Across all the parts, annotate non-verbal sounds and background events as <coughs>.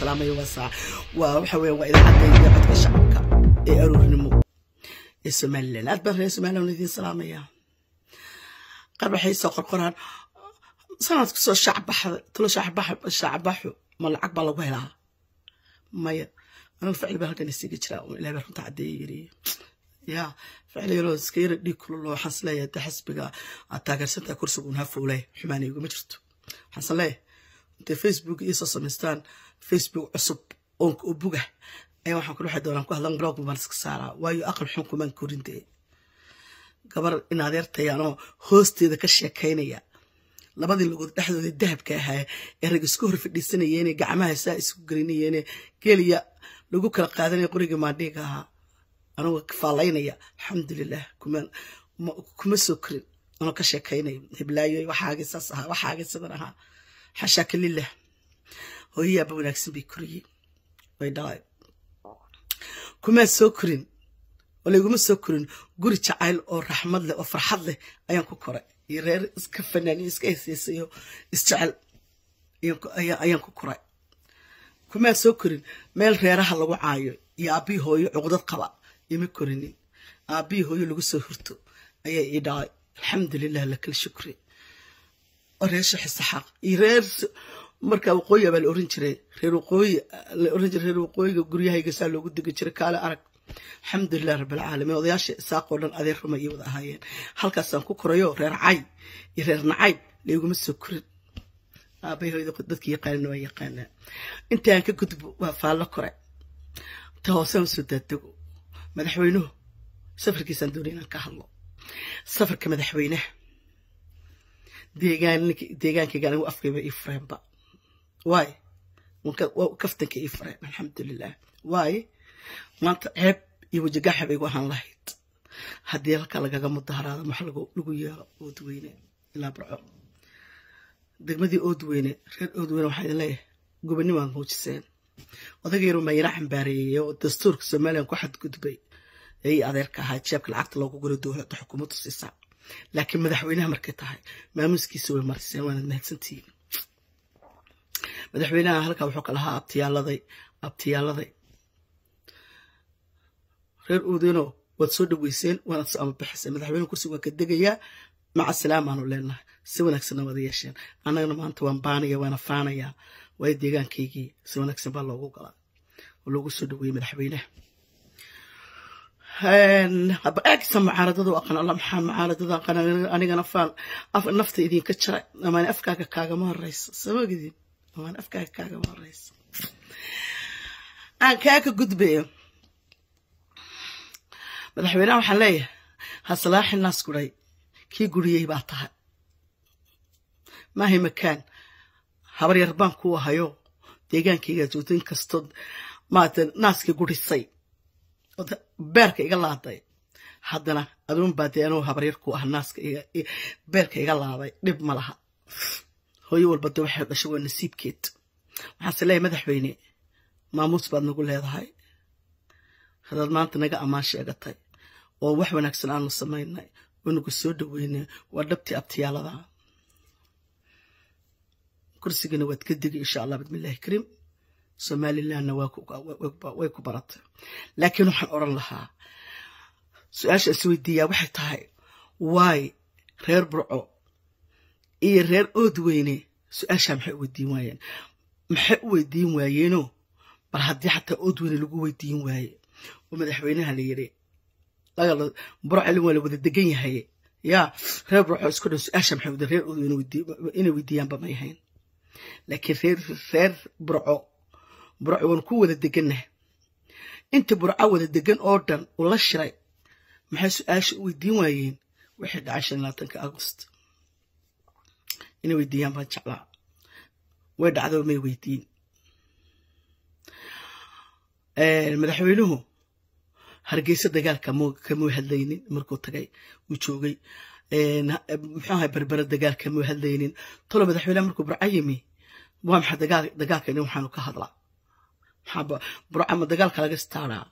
salaamayo shacabka ee aroornimo ee somalilan aad baan salaamaya qaar qorqoraan sanadku soo shacbaxda tulo lagu helaa maya anigu ficil baa halkan isiga jiraa un ilaah baa facebook cusub oonka oo buga ayaa waxaan ku dhexi doonaan ku hadlan blogg baan iska saaraa waayo aqal xun kumaan korintee gabar in adeertayaanoo hoosteeda ka sheekaynaya labadii lugood dhexdooda dahabka ahaa ee rag isku hor fadhiisanayeene gacmaha saa isku gelinayeene geliya lagu kala qaadanaya qorigii maandhiiga ahaa anagoo faalaynaya alxamdulilah kuma soo korin anoo ka sheekaynaya hiblaayo waxaagay saas ahaa waxaagay sidan ahaa xashaaka hooyayaaba wanaagsan bay koriyeen way dhaleen kumaa soo korin oo layguma soo korin guri jacayl oo raxmad leh oo farxad leh ayaan ku koray iyo reer iska fanaaniyo iska heeseysayo isjecel ayaan ku koray kumaa soo korin meel reeraha lagu caayo iyo aabbihii hooyo cuqdad qaba ima korinin aabbihii hooyo lagu soo hurto ayaa ii dhacay alxamdulilah lakal shukri reer shaxi iyo reer marka waqooyi baa la oran jiray reer waqooyi la oran jiray reer waqooyiga guryahaygasaa loogu degi jiray kaale arag alxamdulilah rabbilcaalamiin odayaasha isaaqoo dhan adeer ruma ii wada ahaayeen halkaasaan ku korayo reer cay iyo reer nacayb layguma soo korin aabayahoydadkii yaqaanina waa yaqaanaa intaan ka gudbo waa faallo kore ta hoosena soo daadego madaxweynuhu safarkiisaan doonay inaan ka hadlo safarka madaxweynaha deegaankaygaanig afkayba io fureenba waayo kaftanka ii fareen alxamdulilah waayo maanta ceeb iyo wajagaxa bay ahaan lahayd haddii halka lagaga mudaharaado max lagu yeelo oodweyne ilaa barco degmadii oodweyne reer oodweyne waxaa idin leeyahay gobanimaan muujiseen odaga yaru mayna cambaareeyey dastuurka somalilan ku xadgudbay ayay adeerka ahaa jeebka lacagta loogu golo dowladda xukuumaddu siisaa laakiin madaxweynaha markay tahay maamuuskiisa way mariseen waanad mahadsantihiin madaxweynaha halka wuxuu ka lahaa abtiyaaladay abtiyaaladay reer uudino waad soo dhaweyseen waanad soo amabaxayseen madaxweynehu kursi waan ka degayaa maca salaamaanu leenahay si wanaagsanna wada yeesheen annagana maanta waan baanaya waana faanayaa waayo deegaankaygii si wanaagsan baa loogu galaa oo loogu soo dhaweeyey madaxweynaha eegsa mucaaradadu aqan alla maxaa mucaaradada aqan anigana faal nafta idinka jara amaani afkaaga kaagama horeysa samagidin waan afkaaga kaagaba horeysa aan kaaka gudbayo madaxweynaha waxaan leeyahay hasalaaxi naas guray kii guriyey baa tahay maahay makaan habaryar baan ku ahayo deegaankaygaa joogto in kastoo maarata naaskii gurisay beerka iga laaday haddana aduun baa dee anuu habaryar ku ah naaska beerka iga laaday dhib ma laha hooyo walba de waxay dhasha waa nasiibkeed waxaanse leeyahay madaxweyne maamuus baad nagu leedahay hadaad maanta naga ammaan sheegatay oo wax wanaagsan aanu samaynay oo nagu soo dhoweynay waa dhabtii abtiyaalada kursigana waad ka degi insha allah bismillahi kariim somalilandna way ku baratay laakiin waxaan oran lahaa su-aasha weydiiyaa waxay tahay waay reer burco iyo reer ood weyne su-aashaa maxay u weydiin waayeen maxay u weydiin waayeeno bal haddii xataa ood weyne lagu weydiin waaye oo madaxweynaha la yidhi burcalin waa la wada degan yahay yaa reer burco isku dhan su-aasha maxay wada reer ood weyne inay weydiiyaanba may ahayn laakiin reer burco burco waan ku wada degannaha inta burca wada degan oo dhan ula shiray maxay su-aasha u weydiin waayeen wixii dhacay shan iyo labaatanka agost inay weydiiyaan baan jeclaa way dhacdo may weydiin eh, madaxweynuhu hargeysa dagaalka kamuu hadlaynin markuu tagay uu joogay eh, eh, muxuu ahay berbera dagaal kamuu hadlaynin talo madaxweyneha markuu burca yimi waa maxay dagaal dagaalkani waxaanu ka hadlaa maxaaba burca ma dagaalka laga staaraa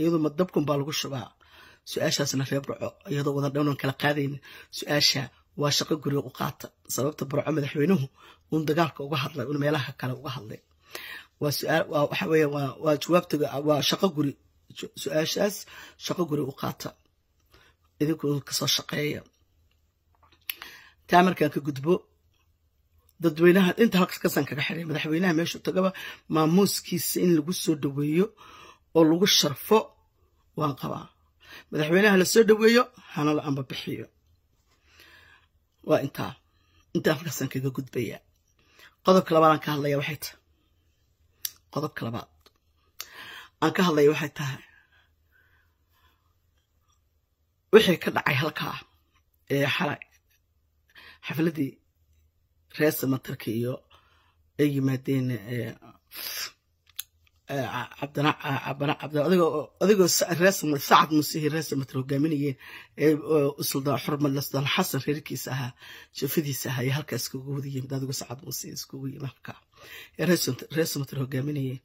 iyadoo ma dabkun baa lagu shubaa su-aashaasna reeb dhaco iyadoo wadan dhownan kala qaadaynin su-aasha waa shaqo guriga u qaata sababta barco madaxweynuhu uun dagaalka uga hadlay un meelaha kale uga hadlay waa suaal waxa weye waa jawaabta waa shaqo guri su-aashaas shaqo guri u qaata idinkuu kasoo shaqeeya taa markaan ka gudbo dadweynaha inta halkasan kaga xiray madaxweynaha meeshuu tagaba maamuuskiisa in lagu soo dhoweeyo oo lagu sharfo waan qabaa madaxweynaha la soo dhaweeyo hana la amba bixiyo waa intaa intaa markaasaan kaga gudbaya qodobka labaad aan ka hadlaya waxay tahay qodobka labaad aan ka hadlaya waxay tahay wixii ka dhacay halkaa ee xalay xafladii reer samatarka iyo ay yimaadeen Eh, adigoo sacad musiihi reesamat hogaaminayeen isla xurmad lasdal xasan reerkiisa ahaa shafadiisa ahaa halkaa halkaas iskugu wada yimid adigoo sacad musiihi iskugu yimid halkaa reesamatar hogaaminayeen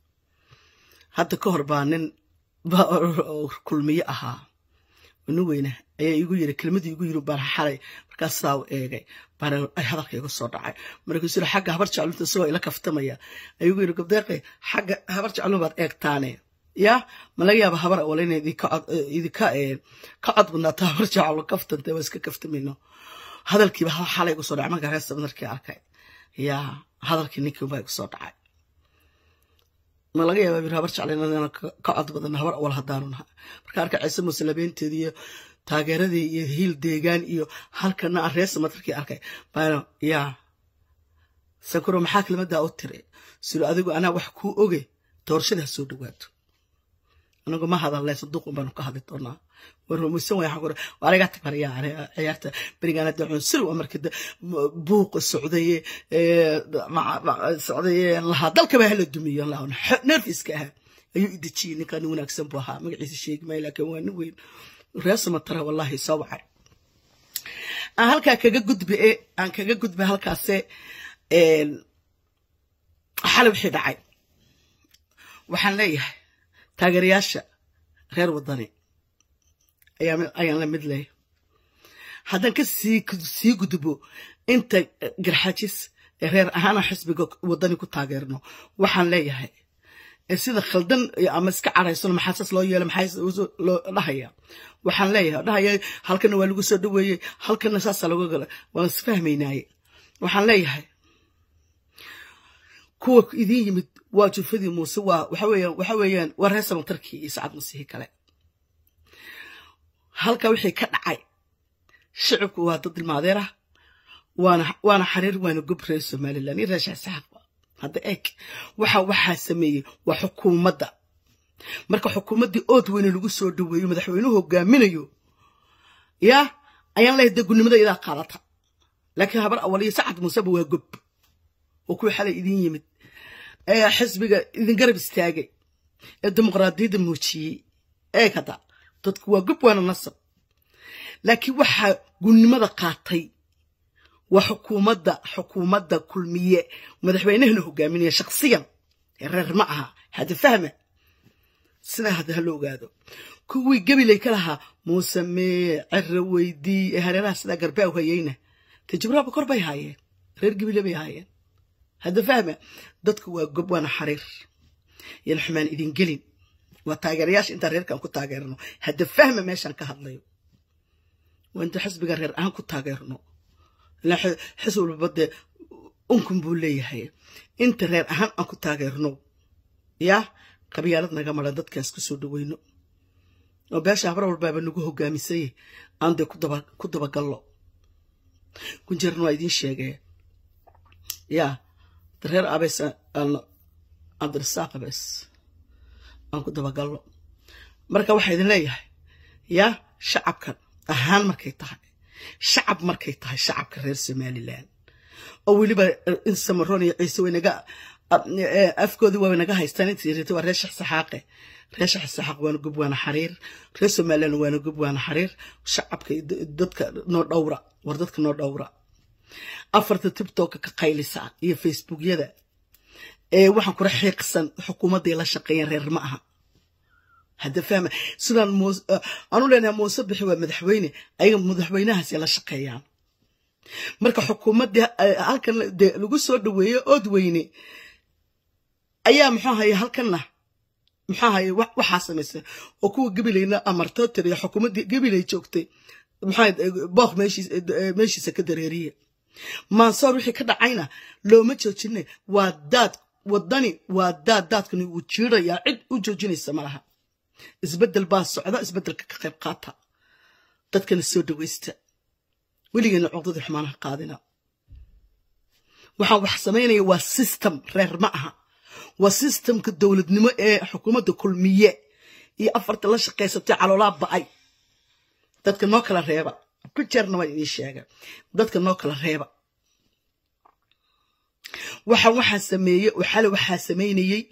hadda ka hor baa nin kulmiyo ahaa nin weyne ayaa igu yiri kelmadii igu yiri baan xalay markaas saa u eegay baana ay hadalka iga soo dhacay markaasuu yiri xagga habar jecluta isagoo ila kaftamaya ayuu yiri gabdeeqe xagga habar jeclu baad eegtaane yaa ma laga yaaba habar awala inay idinka eh, eh, ka cod habar jeclu kaftante waa iska kaftamayno hadalkiiba xalay igu soo dhacay markaa reer sabnarkii arkay yaa hadalkii ninkii baa igu soo dhacay ma laga yaaba yiri habar jeclu inaan ka cod habar awal haddaanu nahay markaa arka ciise muuse labeenteediiyo taageeradii iyo hiil deegaan iyo halkana areesa matarkii arkay ah bano ya sakuro maxaa kelmadaa u tiri silo adigu anaa wax kuu oge doorashada ha soo dhowaato anagu ma hadalnay saduuqun baanu ka hadli doonaa warrumaysan way xaqore anagaa tabarayaa waa marka buuqa socdaye socdaye lahaa dalkaba hala dumiyo lahaa nerfiska ahaa ayuu idejiyey ninkan wanaagsan buu ahaa magaciisa sheegi maayo waa nin weyn reesama tara wallahi soo waxa aan halkaa kaga gudbe e aan kaga gudbe halkaase xale wixii dhacay waxaan leeyahay taageerayaasha reer waddani ayaan la mid leeyahay haddaan ka sii gudbo inta eh, garxajis ee eh, reer ahaana xisbiga waddani ku taageerno waxaan leeyahay sida khaldan ama iska caraysan maxaasaas loo yeela maxaaloo dhahaya waxaan leeyahay dhahaya halkana waa lagu soo dhaweeyey halkana saasa lagu gala waan isfahmaynaaye waxaan leeyahay kuwa idiin yimid waa jufadii muuse waa waxa weeyaan waxa weeyaan waa reer samantarkii iyo sacad masiihi kale halka wixii ka dhacay shicibku waa dad ilmaadeer ah waana waana xariir waana gob reer somalilan iyo reer shaxsaxaf hadda eg waxa waxaa sameeyey waa xukuumadda marka xukuumaddii ood weyne lagu soo dhoweeyo madaxweynuhu hogaaminayo ya ayaan leehay dee gudnimada idaa qaadata laakiin habar awaliya sacad muuseba waa gob oo kuwii xalay idin yimid ee xisbiga idin garab istaagay ee dimuqraadiyadda muujiyey eeg hadda dadku waa gob waana nasab laakiin waxaa gudnimada qaatay وحكومة حكومة كل مية ومدح بينه له جامين شخصيا يرر معها هذا فهمه سنة هذا هلو قادو كوي قبل يكلها موسمي عروي دي هاري راس دا قرباه وهيينة تجبرا بكور بي هاي رير قبل بي هاي هذا فهمه دادك هو قبوان حرير ينحمان إذن قلين وطاقر ياش انت رير كان كنت هذا فهمه ماشان كهالليو وانت حسب قرير انا كنت تاقرنو xis walba dee unkun buu leeyahay inta reer ahaan aan ku taageerno yaa qabyaalad naga maran dadkaan isku soo dhaweyno oo beesha habar walbaaba nagu hogaaminsanyah aan dee ku dabagallo gunjeerna waa idiin sheegee yaa reer abes cabdirasaaq aan ku dabagallo marka waxaa idin leeyahay yaa shacabkan ahaan markay tahay shacab markay tahay shacabka reer somalilan oo weliba in samaroon iyo ciise waynaga afkoodii waanaga haystaan intii waa reer saxaaqe reer saxaaq waana gob waana xariir reer somalilan waana gob waana xariir shacabka dadka noo dhowra war dadka noo dhowra afarta tibtoka ka qaylisa iyo facebookyada ee waxaan kula xiiqsan xukuumadday la shaqeeyeen reer ma aha hadda fahma sidaan aan eh, leenahay muuse bixi waa madaxweyne ayaga madaxweynahaas la shaqeeyaan marka xukuumadda eh, halkan de lagu soo dhaweeyo oodweyne ayaa muxuu haye halkanna muxuu haye waxaa samaysa oo kuwa gabilayna amarto tiriya xukuumaddii gabilay joogtay muxuu eh, booq meeshiisa ka dareeriye maansoor wixii ka dhacayna looma joojine waa daad wadani waa daad daadkani wuu jiirayaa cid u joojinaysa malaha isbedel baa socda isbedelka ka qayb qaata dadkana soo dhawaysta weligeena cogdadii xumaanaha qaadina waxaan wax samaynaya waa system reer ma aha waa systemka dowladnimo ee xukuumadda kulmiye iyo afarta la shaqaysatay caloolaa ba'ay dadka noo kala reeba ku jeerna waan idiin sheega dadka noo kala reeba waxa waxaa sameeye xale waxaa samaynayey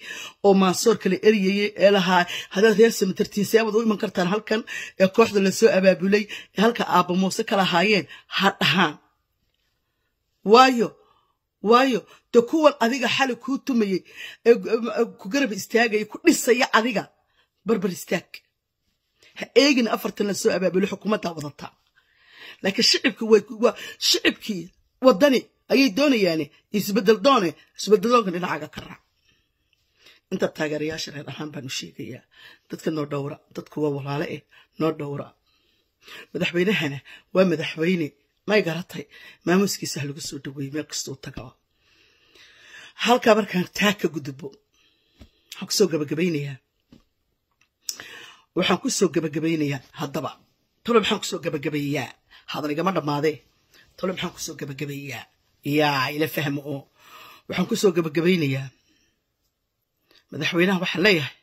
oo maansoor kala eryayey ee lahaa hadaad reer samatartiin u iman kartaan halkan ee kooxda lasoo abaabulay ee halka aabba muuse ka lahaayeen ha dhahaan waayo waayo de kuwan adiga xalay kuu tumayey ku garab istaagaya ku dhisaya adiga barbar istaag ha eegin afartan lasoo abaabulay xukuumaddaa wadataa laakiin shicibkii wadani ayay doonayaane isbedel doone isbedeloonka dhinacaaga ka inta taageerayaasha reer ahaan baanu sheegayaa dadka noo dhowra dadku waa walaale eh noo dhowra madaxweynahana waa madaxweyne may garatay maamuskiisa lagu soo dhaweeye meel kastuu tagaba halkaa markaan taa ka gudbo waxaan kusoo gabagabaynayaa waxaan kusoo gabagabaynayaa haddaba tolo maxaan kusoo gabagabayaa hadan igama dhammaadee tolo maxaan kusoo gabagabayaa yaa ila fahma oo waxaan ku soo gabagabaynayaa madaxweynaha waxaan leeyahay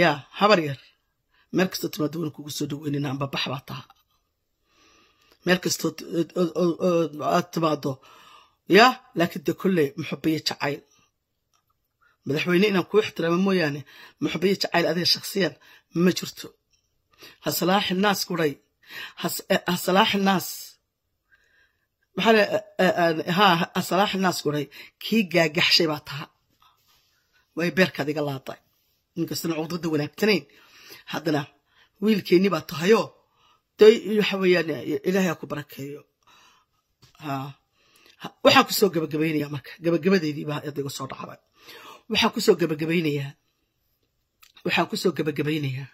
yaa habar yar meel kastoo timaado waynu kugu soo dhaweynayna bax baa taha meel kastoo timaado yaa laakiin dee kolley muxubiyo jacayl madaxweyne inaan ku ixtiraamo mooyaane muxubiyo jacayl adiga shaksiyan ma jirto ha salaaxi naas kuray ha salaaxi naas maxaa salaax naas kuray kii gaagaxshay baa taha way beerkaad iga laatay ninkastana cuqdada wanaagtanayn haddana wiilkeenni baa tahayo day waxa weeyaan ilaahay ku barakeeyo waxaan kusoo gabagabaynayaa marka gabagabadeydii baa iyada soo dhacday waxaan kusoo gabagabaynayaa waxaan kusoo gabagabaynayaa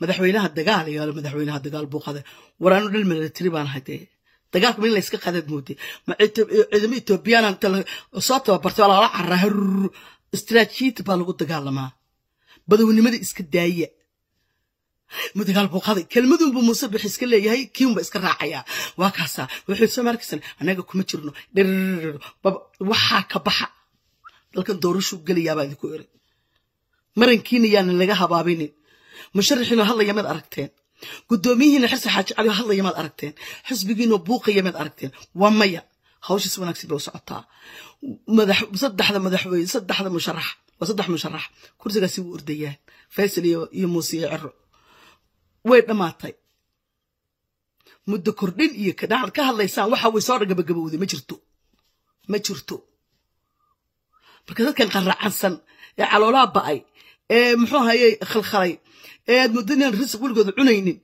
madaxweynaha dagaal yaalo madaxweynaha dagaal buu qaday war anu dhil milatary baan haytee dagaalka ma in layska qadaad mooday ma ciidamo etoobiyaan soo tababartay waa lala carraa istraatiijiyada baa lagu dagaalamaa badownimada iska daaya ma dagaal buu qaday kelmadunbuu muuse bix iska leeyahay kiunba iska raacayaa waa kaasaa wuxuu soo maarkaysan annaga kuma jirno waxaa ka baxa dalkan doorashuu gelayaabaa idinku eri marankiina yaanan laga habaabinin musharaxiinoo hadlaya maad aragteen gudoomiyihiina xirsi xaaji cali hadlaya aragteen xisbigiinoo buuqaya aragteen waa maya hawsha si wanaagsan bay u socotaa saddexda madaxweyne saddexda musharax waa saddex musharax kursigaasi wuu ordayaan faysal iyo muuse iyo way dhammaatay muddo kordhin iyo kadhacal ka hadlaysaan waxa way soo gabagabowday ma jirto ma jirto marka dadkan qaraacansan ee caloolaha ba'ay muxuu hayey khalkhalay eed mudanian risq weligooda cunaynin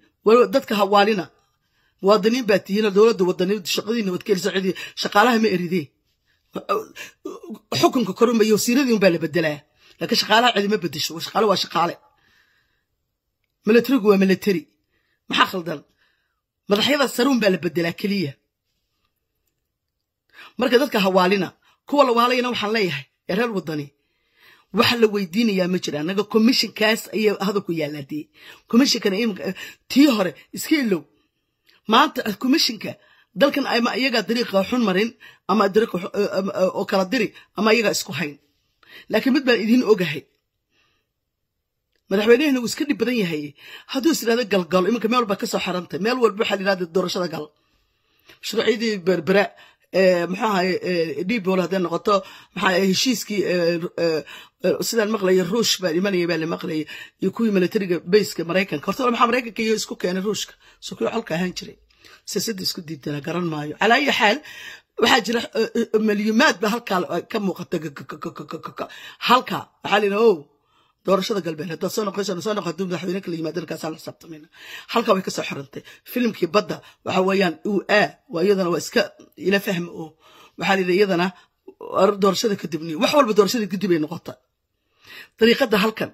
dadka hawaalina muwaadiniin baa tihiino dowladda wadani shaqadiina waad cidi shaqaalaha ma eridee xukunka korumayo wasiiradii un la bedelaa laakiin shaqaalaha cidi ma bedesho shaqaale waa shaqaale milatarigu waa milatari maxaa khaldan madaxyada saruun baa la bedelaa keliya marka dadka hawaalina kuwa lawaalayana waxaan leeyahay ee reer wadani wax la weydiinayaa ma jira anaga commissionkaas ayaa hadalku yaalnaa dee commissionkana tii hore iska ilow maanta commissionka dalkan ama iyagaa dariiqa xun marin ama dariiqa eh, eh, oo kala diri ama iyagaa isku hayn laakiin mid baan idiin ogahay madaxweynehina wuu iska dhib badan yahay hadduu is idhahdo galgal iminka meel baa ka soo meel walba waxaa la yidhahda doorashada gal mashruucyadii berbera maxaahay dbol hadday noqoto heshiiskii sidaan maqlaya ruush baa imanaya baa la maqlaya iyo kuwii militariga bayska maraykanka horta maxaa maraykanka iyo isku keenay ruushka sokiyo xolka ahaan jiray siyaasadda isku diidana garan maayo calaa ayi xaal waxaa jira malyumaad ba halkaa ka muuqata halka waxaa la yidhaha o doorashada galbeed haddaad soo noqonaysa soo noqo hadduu madaxweyne kala yimaado halkaasaa la saabtamayna halka way ka soo xirantay filimkii badda waxa weeyaan uu aa waa iyadana waa iska ila fahma oo waxaa la yidhi iyadana doorashada kadibni wax walba doorashada kadib ay noqota dariiqadda halkan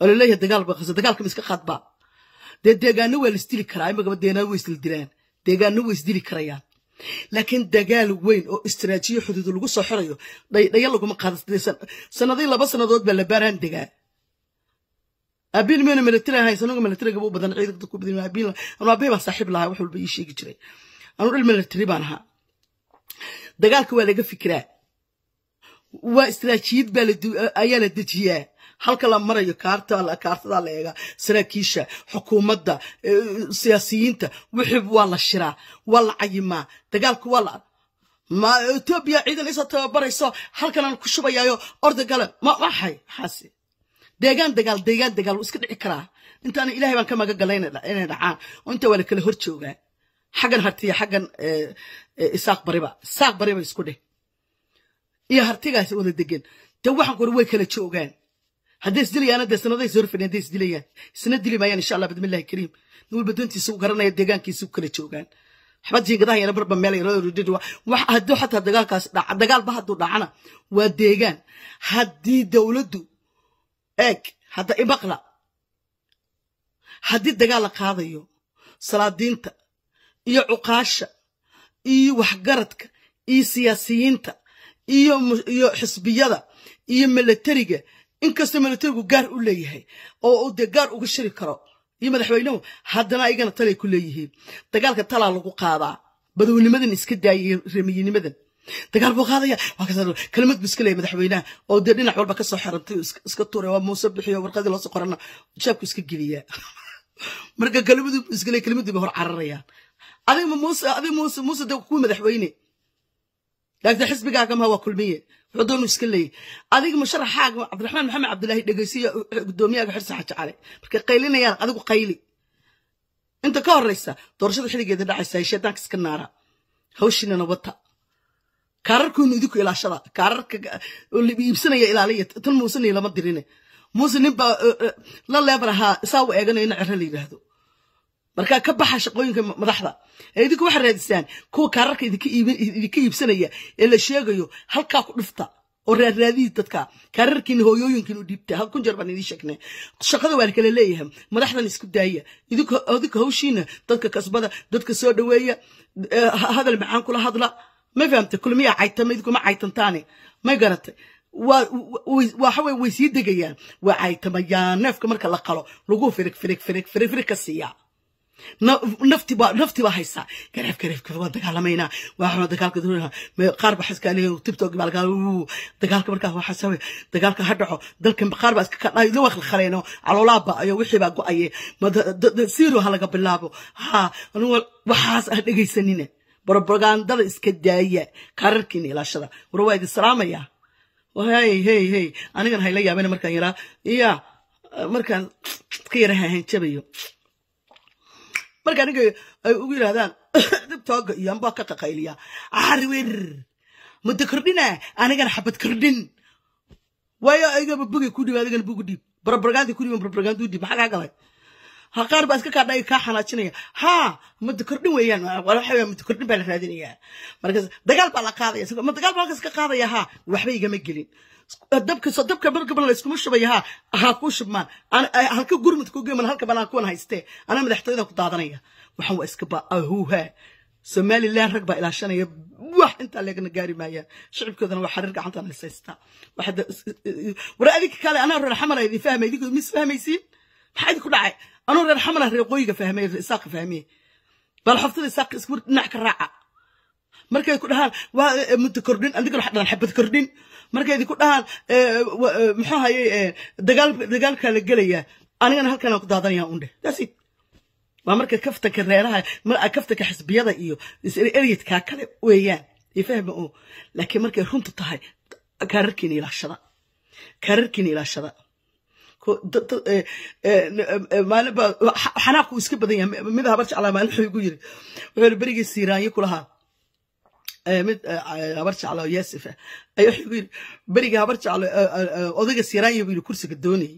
oo laleeyahay dagaal baqasa dagaalka ma iska qaadbaa dee deegaano waa la isdili karaa imagaba deegaano way isla dilaan deegaano way isdili karayaan laakiin dagaal weyn oo istraajiyo xuduud lagu soo xorayo dhayo laguma qaadasanadii laba sannadood baa la baaraan degaa abin mn miltrhasanga miltrgau badan aabay baa saaxiib lahaa wax walba ii sheegi jiray anuu dhil militri baan ahaa dagaalka waa laga fikiraa waa istraajiyad ayaa la dejiyaa halka la marayo kaartada la eegaa saraakiisha xukuumadda siyaasiyiinta wixii waa la shiraa waa la cayimaa dagaalku waa la ma etoobiya ciidan isa tababarayso halkanaan ku shubayaayo ordagale ma waxay xaasi deegaan dagaal deegaan dagaal iska dhici karaa intaana ilahay baan ka magagalay inay dhacaan oo inta waa la kala hor joogaa xaggan hartiya xaggan isaaq bariba isaaq bariba isku dheh iyo hartigaas wada degan dee waxaanku hore way kala joogaan hadday isdilayaan dee sanadahay soo horfadhiyan hadday isdilayaan isna dili maayaan insha allah bidmillahi kariim walba doontiisa u garanaya deegaankiisa u kala joogaan waxba barba meel wax hadduu xataa dagaalkaas dhaca dagaalba hadduu dhacana waa deegaan haddii dowladdu eeg hadda imaqla haddii dagaal la qaadayo salaadiinta iyo cuqaasha iyo waxgaradka iyo siyaasiyiinta iyo iyo xisbiyada iyo milatariga inkastoo milatarigu gaar u leeyahay oo dee gaar uga shiri karo iyo madaxweynehu haddana ayagana talay ku leeyihiin dagaalka talaa lagu qaadaa badownimadan iska daaya remiyinimadan dagaal buu qaadaya kalimad buu iska leeyahy madaxweynaha oo dee dhinac walba kasoo xirantay iska tuuray waa muuse bixiyo warqadii loosoo qorana shaabku iska geliyaa <laughs> marka kalimadii buu iska kalimadii ba hor cararayaan adiga muuse adiga muuse muuse dee kuwii madaxweyne laakiin xisbigaaga waa kulmiye doon iska leeyay adiga musharaxaaga cabdiraxmaan maxamed cabdilaahi dhegeysiyo gudoomiyaaga xirsaxa jacale markay qaylinayaan adigu qayli inta ka horeysa doorashada xiligeeda dhacaysa shaydaanka iska naara hawshiinana wata kaararkuunu idinku ilaashada kaararka iibsanaya ilaaliya tan muusaniya lama dirine muuse ninbaa la leebar ahaa isaa u eeganayo ina cero la yidhaahdo مركا كبح شقوين مضحضة إذا كوا حرة إنسان كوا كارك إذا كي إذا كي يبسنا يا إلا شيء جيو هل كا نفطة أو رأي رأي تتكا كارك كن هو يو يمكنه ديبته هل كن جربنا دي شكنا شقة ذلك اللي ليهم مضحضة نسكت دايا إذا كوا إذا كوا شينا تتكا كسب هذا تتكا سود ويا هذا المعان كله هذا لا ما فهمت كل مية عيتة ما إذا كوا عيتة تاني ما قرأت وحوي ويسيد دقيان وعيتة ما يا مركا لقلو لقو فرق فرق فرق فرق فرق السياح naftiba haysaa gareefgareefkawaa dagaalamaynaa waa dagaalkaqaar baa ha dhaco dalka qaar baa iska kadhayo la wakhalkhaleyno ha laga bilaabo waxaas aan dhegaysanine brobagandada iska daaya kaararkiina ilaashada war waa idin salaamaya hey hey anigana hayla yaabena markaan yaraa ya markaan ka yara hahanjabayo marka ninka ay ugu yidhahdaan <coughs> dab tooga iyo ambaa ka qaqayliya caari wer mada kordhina ah? anigana xabad kordhin waayo aygaba bogay ku dhib adigana bugu dhiib barabaragaanti ku dhiiban barbaragaantuu dhiib maxaa kaa galay ها قارب أسكك هذا يكحنا تشيني ها متكردين ويان ولا حبي متكردين بين هذيني يا مركز دقال بالله قاضي سك متقال بالله سك قاضي ها وحبي يجمع جلين دبك صدبك من قبل لا مش بيها ها كوش ما أنا هالك جور متكوج من هالك بنا كون هايسته أنا مدحتي ذاك ضاضني يا وحوم أسكبا أهو ها سمال الله رقبة إلى عشان يب واح أنت عليك نجاري معي شعبك ذا وح رجع عن طريق السيستا واحد ورأيك قال أنا رح حمل إذا فهم إذا مش فهم حيد كل عاي أنا رح حمله رقوي فهمي ساق فهمي بالحفظ ساق اسمه نحك الرعة مركز يقول هال ومتكردين آه، أنا قل حنا نحب تكردين مركز يقول هال آه، آه، محاها دقال دقال كله قلية أنا أنا هالكلام قد هذا يا أوندي داسي ومرك أنا الرعة مر كفتك حسب يلا إيوه يصير إريت كاكل ويان يفهم أو لكن مركز هون تطهي كركني لا شرا كركني لا شرا Eh, eh, eh, xanaabka uu iska badan yahay mid habar jeclaa maalin wuxuu igu yiri wuxuu berigii siiraanyo ku mid habar jecla oo ah. ayaa wuxuu igu yiri berigii habar jecla odayga siiraanyo buu yiri kursiga doonayay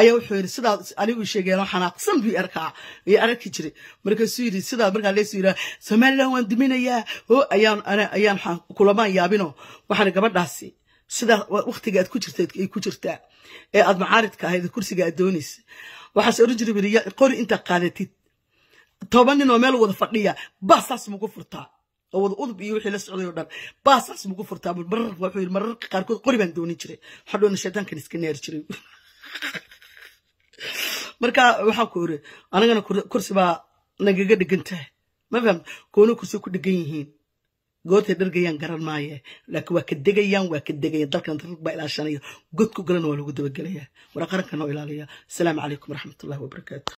ayaa wuxuu yiri sidaa anigu sheegeeno xanaaqsan buu arkaa iyo ararki jiray markaasuu yiri sidaa markaa leesuu yiri somaliland waan duminayaa oo ayaan kulamaan yaabino waxaan gabadhaasi sidaa waktiga aad ku jirta ay ku jirtaa ee aad mucaaridka ahayd kursiga aad doonaysa waxaase oran jira weliya qori intaad qaadatid toban nin oo meel wada fadhiya baasaas mugu furtaa oo wada udub iyo wixii la socday oo dhan baasaas mugu furtaa marar wuxuu yidhi mararka qaarkood qori baan doonin jiray xadhoona shaytaankan iska neeri jiray <laughs> marka waxaa ku iri anigana kursi baa nagaga dhegan tahay ma fahamta koona kursi ku dhegan yihiin goortay dhargayaan garan maaye laakiin waa ka degayaan waa ka degaya dalkan rg baa ilaashanaya godku galana waa lagu dabagelaya dabagelayaa qaranka noo ilaaliya asalaamu calaykum waraxmatullahi wabarakaatu